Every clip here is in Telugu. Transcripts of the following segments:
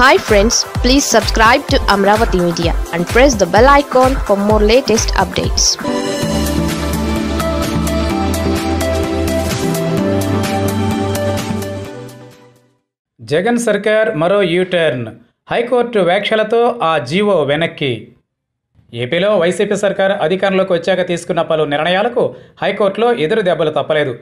hi friends please subscribe to Amaravati media and press the bell icon for more latest updates Jagan సర్కార్ మరో యూటర్న్ హైకోర్టు వ్యాఖ్యలతో ఆ జీవో వెనక్కి ఏపీలో వైసీపీ సర్కార్ అధికారంలోకి వచ్చాక తీసుకున్న పలు నిర్ణయాలకు హైకోర్టులో ఎదురు దెబ్బలు తప్పలేదు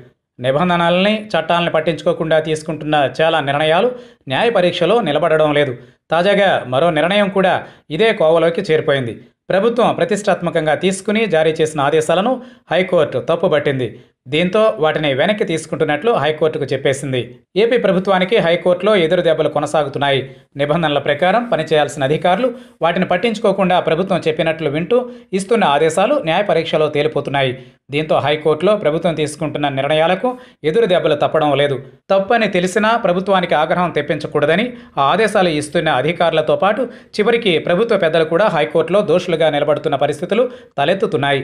నిబంధనల్ని చట్టాలని పట్టించుకోకుండా తీసుకుంటున్న చాలా నిర్ణయాలు న్యాయ పరీక్షలో నిలబడడం లేదు తాజాగా మరో నిర్ణయం కూడా ఇదే కోవలోకి చేరిపోయింది ప్రభుత్వం ప్రతిష్టాత్మకంగా తీసుకుని జారీ చేసిన ఆదేశాలను హైకోర్టు తప్పుబట్టింది దీంతో వాటిని వెనక్కి తీసుకుంటున్నట్లు హైకోర్టుకు చెప్పేసింది ఏపీ ప్రభుత్వానికి హైకోర్టులో ఎదురు దెబ్బలు కొనసాగుతున్నాయి నిబంధనల ప్రకారం పనిచేయాల్సిన అధికారులు వాటిని పట్టించుకోకుండా ప్రభుత్వం చెప్పినట్లు వింటూ ఇస్తున్న ఆదేశాలు న్యాయ పరీక్షలో తేలిపోతున్నాయి దీంతో హైకోర్టులో ప్రభుత్వం తీసుకుంటున్న నిర్ణయాలకు ఎదురు దెబ్బలు తప్పడం లేదు తప్పని తెలిసినా ప్రభుత్వానికి ఆగ్రహం తెప్పించకూడదని ఆ ఆదేశాలు ఇస్తున్న అధికారులతో పాటు చివరికి ప్రభుత్వ పెద్దలు కూడా హైకోర్టులో దోషులుగా నిలబడుతున్న పరిస్థితులు తలెత్తుతున్నాయి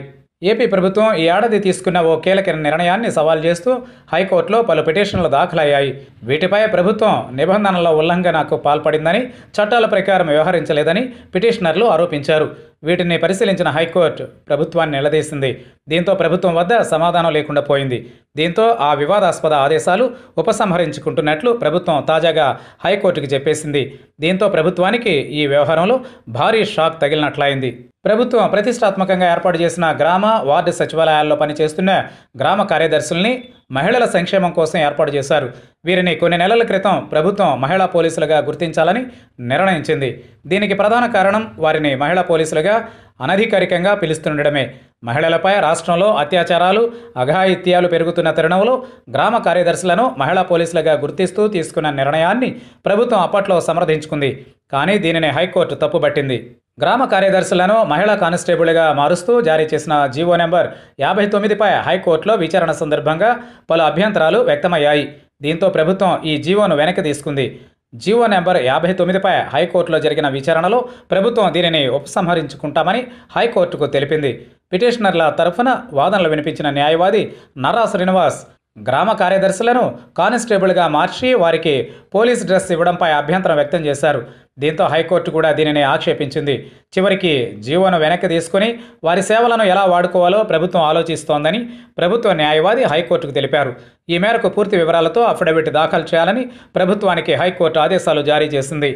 ఏపీ ప్రభుత్వం ఈ ఏడాది తీసుకున్న ఓ కీలక నిర్ణయాన్ని సవాల్ చేస్తూ హైకోర్టులో పలు పిటిషన్లు దాఖలయ్యాయి వీటిపై ప్రభుత్వం నిబంధనల ఉల్లంఘనకు పాల్పడిందని చట్టాల ప్రకారం వ్యవహరించలేదని పిటిషనర్లు ఆరోపించారు వీటిని పరిశీలించిన హైకోర్టు ప్రభుత్వాన్ని నిలదీసింది దీంతో ప్రభుత్వం వద్ద సమాధానం లేకుండా పోయింది దీంతో ఆ వివాదాస్పద ఆదేశాలు ఉపసంహరించుకుంటున్నట్లు ప్రభుత్వం తాజాగా హైకోర్టుకు చెప్పేసింది దీంతో ప్రభుత్వానికి ఈ వ్యవహారంలో భారీ షాక్ తగిలినట్లయింది ప్రభుత్వం ప్రతిష్టాత్మకంగా ఏర్పాటు చేసిన గ్రామ వార్డు సచివాలయాల్లో పనిచేస్తున్న గ్రామ కార్యదర్శుల్ని మహిళల సంక్షేమం కోసం ఏర్పాటు చేశారు వీరిని కొన్ని నెలల క్రితం ప్రభుత్వం మహిళా పోలీసులుగా గుర్తించాలని నిర్ణయించింది దీనికి ప్రధాన కారణం వారిని మహిళా పోలీసులుగా అనధికారికంగా పిలుస్తుండడమే మహిళలపై రాష్ట్రంలో అత్యాచారాలు అఘాయిత్యాలు పెరుగుతున్న తరుణంలో గ్రామ కార్యదర్శులను మహిళా పోలీసులుగా గుర్తిస్తూ తీసుకున్న నిర్ణయాన్ని ప్రభుత్వం అప్పట్లో సమర్థించుకుంది కానీ దీనిని హైకోర్టు తప్పుబట్టింది గ్రామ కార్యదర్శులను మహిళా కానిస్టేబుల్గా మారుస్తూ జారీ చేసిన జీవో నెంబర్ యాభై తొమ్మిదిపై హైకోర్టులో విచారణ సందర్భంగా పలు అభ్యంతరాలు వ్యక్తమయ్యాయి దీంతో ప్రభుత్వం ఈ జీవోను వెనక్కి తీసుకుంది జీవో నెంబర్ యాభై తొమ్మిదిపై హైకోర్టులో జరిగిన విచారణలో ప్రభుత్వం దీనిని ఉపసంహరించుకుంటామని హైకోర్టుకు తెలిపింది పిటిషనర్ల తరఫున వాదనలు వినిపించిన న్యాయవాది నరా శ్రీనివాస్ గ్రామ కార్యదర్శులను కానిస్టేబుల్గా మార్చి వారికి పోలీస్ డ్రెస్ ఇవ్వడంపై అభ్యంతరం వ్యక్తం చేశారు దీంతో హైకోర్టు కూడా దీనిని ఆక్షేపించింది చివరికి జీవోను వెనక్కి తీసుకుని వారి సేవలను ఎలా వాడుకోవాలో ప్రభుత్వం ఆలోచిస్తోందని ప్రభుత్వ న్యాయవాది హైకోర్టుకు తెలిపారు ఈ మేరకు పూర్తి వివరాలతో అఫిడవిట్ దాఖలు చేయాలని ప్రభుత్వానికి హైకోర్టు ఆదేశాలు జారీ చేసింది